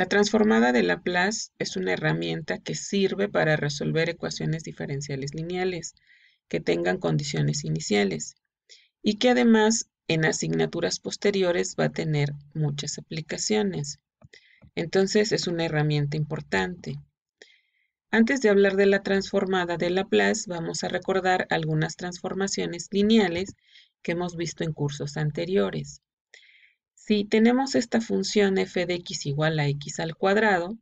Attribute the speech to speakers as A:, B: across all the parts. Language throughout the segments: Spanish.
A: La transformada de Laplace es una herramienta que sirve para resolver ecuaciones diferenciales lineales que tengan condiciones iniciales y que además en asignaturas posteriores va a tener muchas aplicaciones. Entonces es una herramienta importante. Antes de hablar de la transformada de Laplace, vamos a recordar algunas transformaciones lineales que hemos visto en cursos anteriores. Si tenemos esta función f de x igual a x al cuadrado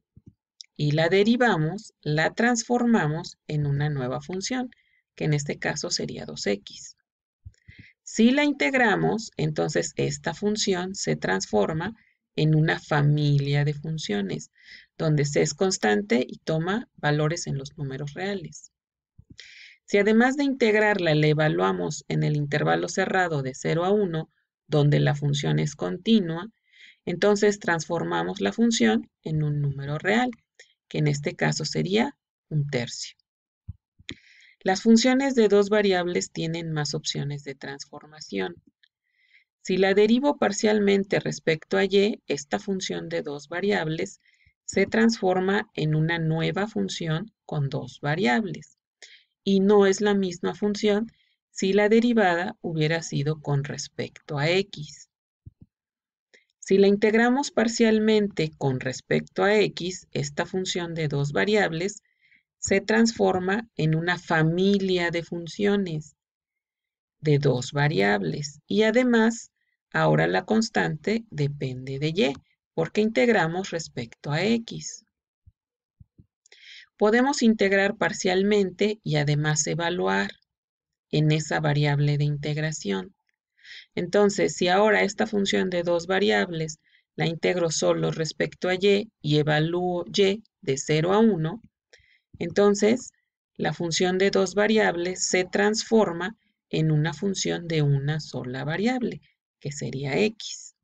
A: y la derivamos, la transformamos en una nueva función, que en este caso sería 2x. Si la integramos, entonces esta función se transforma en una familia de funciones, donde c es constante y toma valores en los números reales. Si además de integrarla la evaluamos en el intervalo cerrado de 0 a 1, donde la función es continua, entonces transformamos la función en un número real, que en este caso sería un tercio. Las funciones de dos variables tienen más opciones de transformación. Si la derivo parcialmente respecto a y, esta función de dos variables se transforma en una nueva función con dos variables. Y no es la misma función si la derivada hubiera sido con respecto a x. Si la integramos parcialmente con respecto a x, esta función de dos variables se transforma en una familia de funciones de dos variables y además ahora la constante depende de y porque integramos respecto a x. Podemos integrar parcialmente y además evaluar en esa variable de integración. Entonces, si ahora esta función de dos variables la integro solo respecto a y y evalúo y de 0 a 1, entonces la función de dos variables se transforma en una función de una sola variable, que sería x.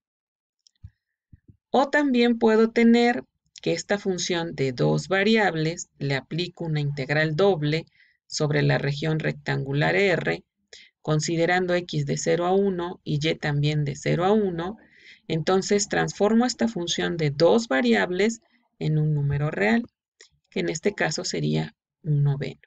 A: O también puedo tener que esta función de dos variables le aplico una integral doble sobre la región rectangular R, considerando x de 0 a 1 y y también de 0 a 1, entonces transformo esta función de dos variables en un número real, que en este caso sería un noveno.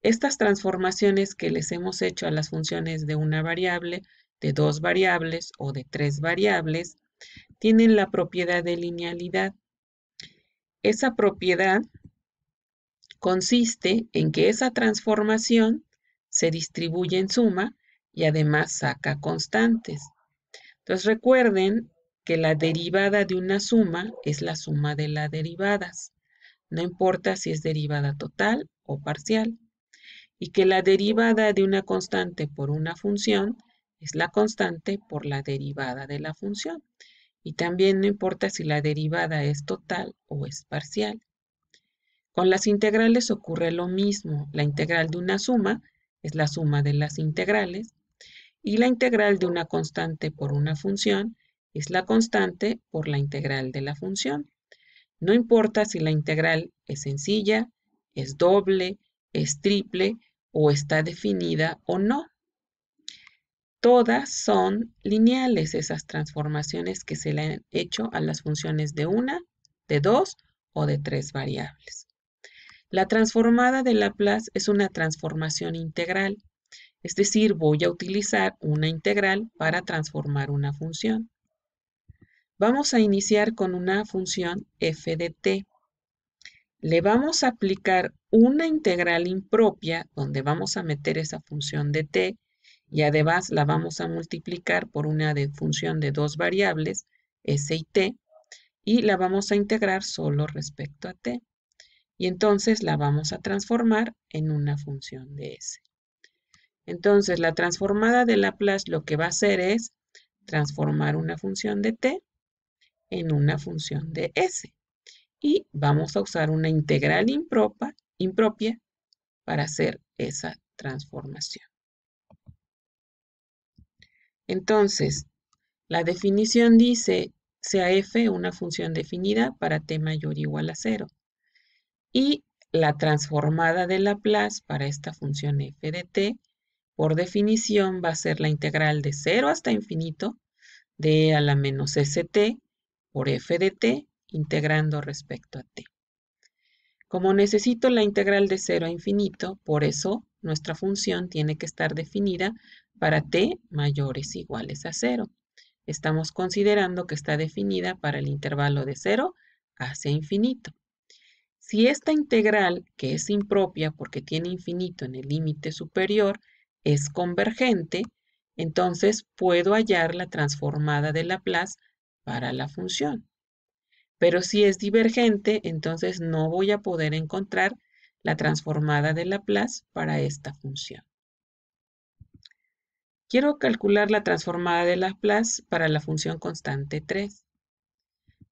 A: Estas transformaciones que les hemos hecho a las funciones de una variable, de dos variables o de tres variables, tienen la propiedad de linealidad. Esa propiedad Consiste en que esa transformación se distribuye en suma y además saca constantes. Entonces recuerden que la derivada de una suma es la suma de las derivadas, no importa si es derivada total o parcial, y que la derivada de una constante por una función es la constante por la derivada de la función. Y también no importa si la derivada es total o es parcial. Con las integrales ocurre lo mismo. La integral de una suma es la suma de las integrales y la integral de una constante por una función es la constante por la integral de la función. No importa si la integral es sencilla, es doble, es triple o está definida o no. Todas son lineales esas transformaciones que se le han hecho a las funciones de una, de dos o de tres variables. La transformada de Laplace es una transformación integral, es decir, voy a utilizar una integral para transformar una función. Vamos a iniciar con una función f de t. Le vamos a aplicar una integral impropia, donde vamos a meter esa función de t, y además la vamos a multiplicar por una función de dos variables, s y t, y la vamos a integrar solo respecto a t y entonces la vamos a transformar en una función de S. Entonces la transformada de Laplace lo que va a hacer es transformar una función de t en una función de s. Y vamos a usar una integral impropia para hacer esa transformación. Entonces, la definición dice, sea f una función definida para t mayor o igual a cero y la transformada de Laplace para esta función f de t, por definición, va a ser la integral de 0 hasta infinito de a la menos st por f de t, integrando respecto a t. Como necesito la integral de 0 a infinito, por eso nuestra función tiene que estar definida para t mayores iguales a 0. Estamos considerando que está definida para el intervalo de 0 hacia infinito. Si esta integral, que es impropia porque tiene infinito en el límite superior, es convergente, entonces puedo hallar la transformada de Laplace para la función. Pero si es divergente, entonces no voy a poder encontrar la transformada de Laplace para esta función. Quiero calcular la transformada de Laplace para la función constante 3.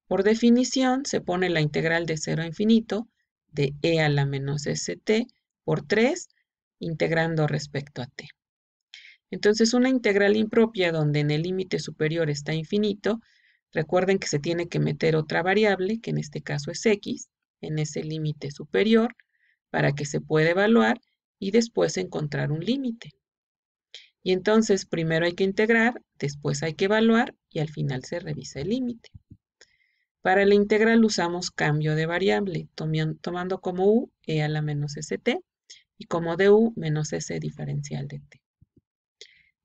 A: Por definición, se pone la integral de 0 a infinito de e a la menos st por 3, integrando respecto a t. Entonces, una integral impropia donde en el límite superior está infinito, recuerden que se tiene que meter otra variable, que en este caso es x, en ese límite superior, para que se pueda evaluar y después encontrar un límite. Y entonces primero hay que integrar, después hay que evaluar y al final se revisa el límite. Para la integral usamos cambio de variable, tomando como u e a la menos st y como du menos s diferencial de t.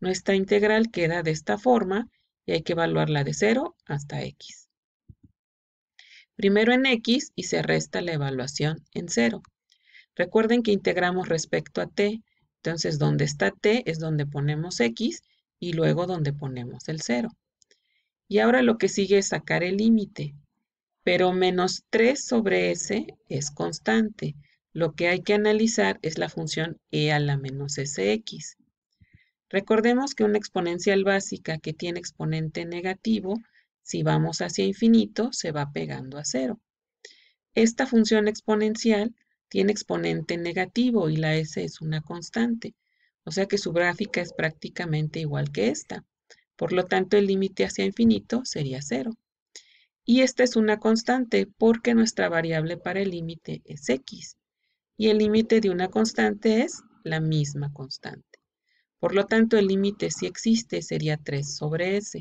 A: Nuestra integral queda de esta forma y hay que evaluarla de 0 hasta x. Primero en x y se resta la evaluación en 0. Recuerden que integramos respecto a t, entonces donde está t es donde ponemos x y luego donde ponemos el 0. Y ahora lo que sigue es sacar el límite pero menos 3 sobre S es constante. Lo que hay que analizar es la función e a la menos sx. Recordemos que una exponencial básica que tiene exponente negativo, si vamos hacia infinito, se va pegando a cero. Esta función exponencial tiene exponente negativo y la s es una constante, o sea que su gráfica es prácticamente igual que esta. Por lo tanto, el límite hacia infinito sería cero. Y esta es una constante porque nuestra variable para el límite es x. Y el límite de una constante es la misma constante. Por lo tanto, el límite si existe sería 3 sobre s.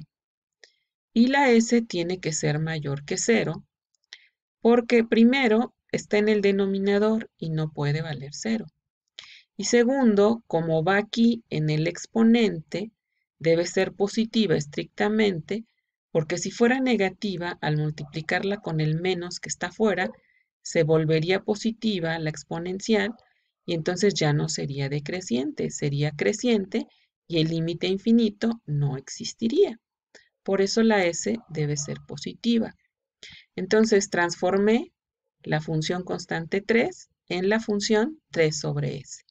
A: Y la s tiene que ser mayor que 0 porque primero está en el denominador y no puede valer 0. Y segundo, como va aquí en el exponente, debe ser positiva estrictamente porque si fuera negativa, al multiplicarla con el menos que está fuera, se volvería positiva la exponencial y entonces ya no sería decreciente, sería creciente y el límite infinito no existiría. Por eso la s debe ser positiva. Entonces transformé la función constante 3 en la función 3 sobre s.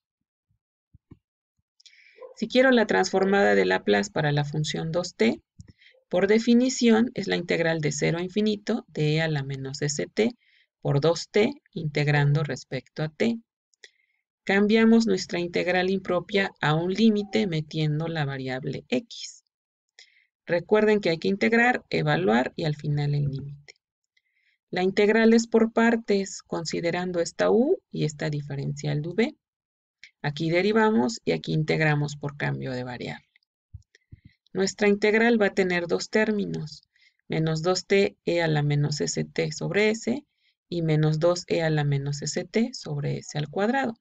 A: Si quiero la transformada de Laplace para la función 2t, por definición, es la integral de 0 a infinito de e a la menos st por 2t integrando respecto a t. Cambiamos nuestra integral impropia a un límite metiendo la variable x. Recuerden que hay que integrar, evaluar y al final el límite. La integral es por partes, considerando esta u y esta diferencial de v. Aquí derivamos y aquí integramos por cambio de variable. Nuestra integral va a tener dos términos, menos 2t e a la menos st sobre s y menos 2e a la menos st sobre s al cuadrado.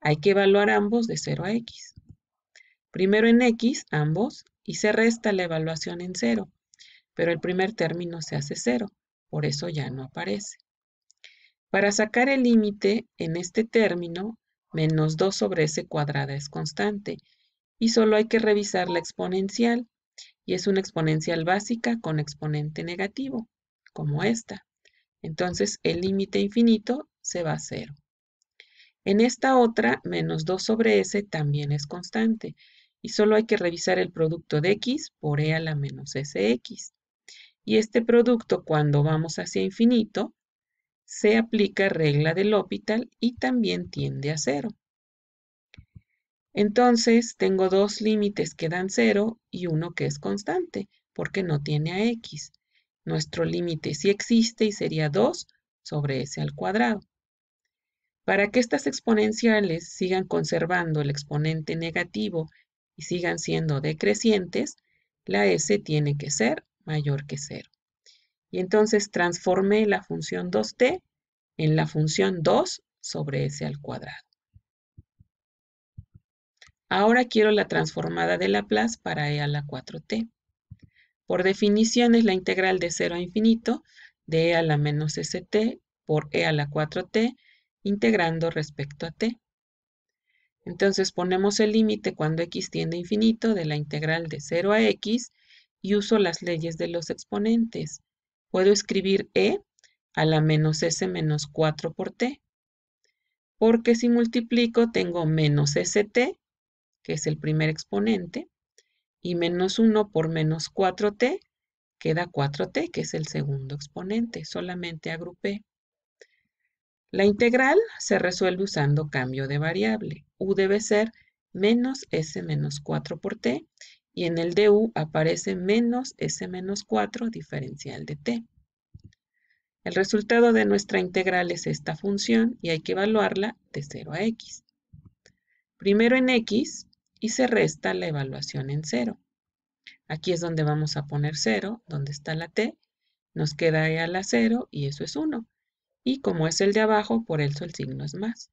A: Hay que evaluar ambos de 0 a x. Primero en x, ambos, y se resta la evaluación en 0, pero el primer término se hace 0, por eso ya no aparece. Para sacar el límite en este término, menos 2 sobre s cuadrada es constante, y solo hay que revisar la exponencial, y es una exponencial básica con exponente negativo, como esta. Entonces el límite infinito se va a cero. En esta otra, menos 2 sobre s también es constante y solo hay que revisar el producto de x por e a la menos sx. Y este producto cuando vamos hacia infinito, se aplica regla del L'Hopital y también tiende a cero. Entonces tengo dos límites que dan 0 y uno que es constante, porque no tiene a x. Nuestro límite sí existe y sería 2 sobre s al cuadrado. Para que estas exponenciales sigan conservando el exponente negativo y sigan siendo decrecientes, la s tiene que ser mayor que 0. Y entonces transformé la función 2t en la función 2 sobre s al cuadrado. Ahora quiero la transformada de Laplace para e a la 4t. Por definición es la integral de 0 a infinito de e a la menos st por e a la 4t integrando respecto a t. Entonces ponemos el límite cuando x tiende a infinito de la integral de 0 a x y uso las leyes de los exponentes. Puedo escribir e a la menos s menos 4 por t, porque si multiplico tengo menos st que es el primer exponente, y menos 1 por menos 4t, queda 4t, que es el segundo exponente. Solamente agrupé. La integral se resuelve usando cambio de variable. u debe ser menos s menos 4 por t, y en el du aparece menos s menos 4 diferencial de t. El resultado de nuestra integral es esta función y hay que evaluarla de 0 a x. Primero en x y se resta la evaluación en cero. Aquí es donde vamos a poner cero, donde está la T, nos queda E a la 0 y eso es 1. Y como es el de abajo, por eso el signo es más.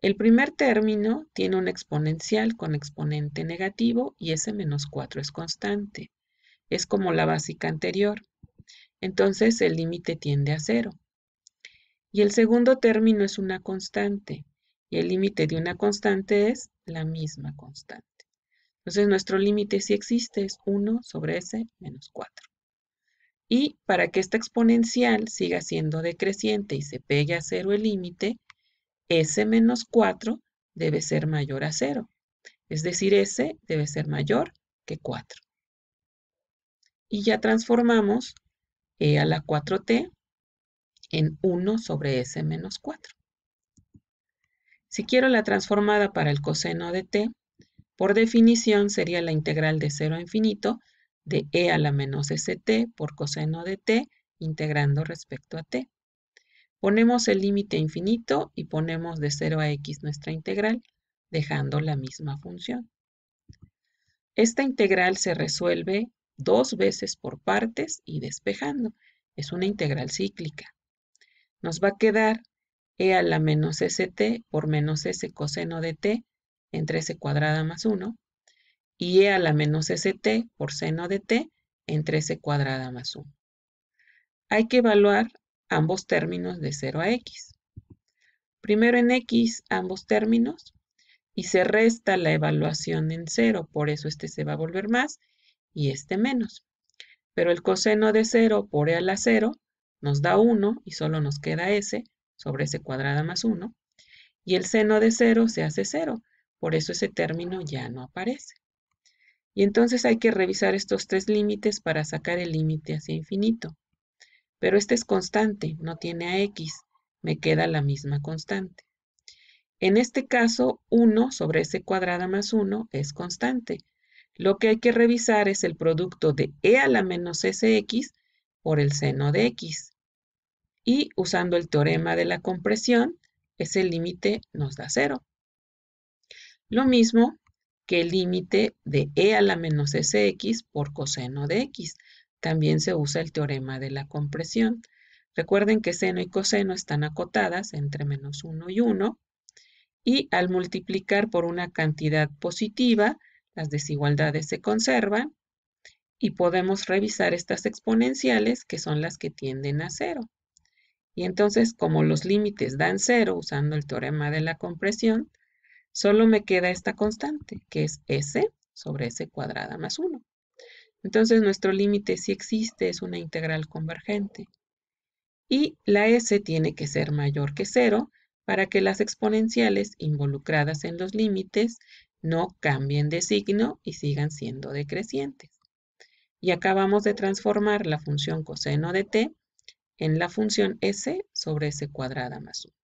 A: El primer término tiene un exponencial con exponente negativo y ese menos 4 es constante. Es como la básica anterior. Entonces el límite tiende a cero. Y el segundo término es una constante y el límite de una constante es la misma constante. Entonces nuestro límite si existe es 1 sobre s menos 4. Y para que esta exponencial siga siendo decreciente y se pegue a cero el límite, s menos 4 debe ser mayor a 0. Es decir, s debe ser mayor que 4. Y ya transformamos e a la 4t en 1 sobre s menos 4. Si quiero la transformada para el coseno de t, por definición sería la integral de 0 a infinito de e a la menos st por coseno de t integrando respecto a t. Ponemos el límite infinito y ponemos de 0 a x nuestra integral, dejando la misma función. Esta integral se resuelve dos veces por partes y despejando. Es una integral cíclica. Nos va a quedar e a la menos st por menos s coseno de t entre s cuadrada más 1 y e a la menos st por seno de t entre s cuadrada más 1. Hay que evaluar ambos términos de 0 a x. Primero en x ambos términos y se resta la evaluación en 0, por eso este se va a volver más y este menos. Pero el coseno de 0 por e a la 0 nos da 1 y solo nos queda s, sobre ese cuadrado más 1. Y el seno de 0 se hace 0. Por eso ese término ya no aparece. Y entonces hay que revisar estos tres límites para sacar el límite hacia infinito. Pero este es constante, no tiene a x. Me queda la misma constante. En este caso, 1 sobre ese cuadrado más 1 es constante. Lo que hay que revisar es el producto de e a la menos sx por el seno de x. Y usando el teorema de la compresión, ese límite nos da cero. Lo mismo que el límite de e a la menos sx por coseno de x. También se usa el teorema de la compresión. Recuerden que seno y coseno están acotadas entre menos 1 y 1. Y al multiplicar por una cantidad positiva, las desigualdades se conservan. Y podemos revisar estas exponenciales que son las que tienden a cero. Y entonces, como los límites dan cero usando el teorema de la compresión, solo me queda esta constante, que es S sobre S cuadrada más 1. Entonces, nuestro límite si existe es una integral convergente. Y la S tiene que ser mayor que cero para que las exponenciales involucradas en los límites no cambien de signo y sigan siendo decrecientes. Y acabamos de transformar la función coseno de t en la función s sobre s cuadrada más 1.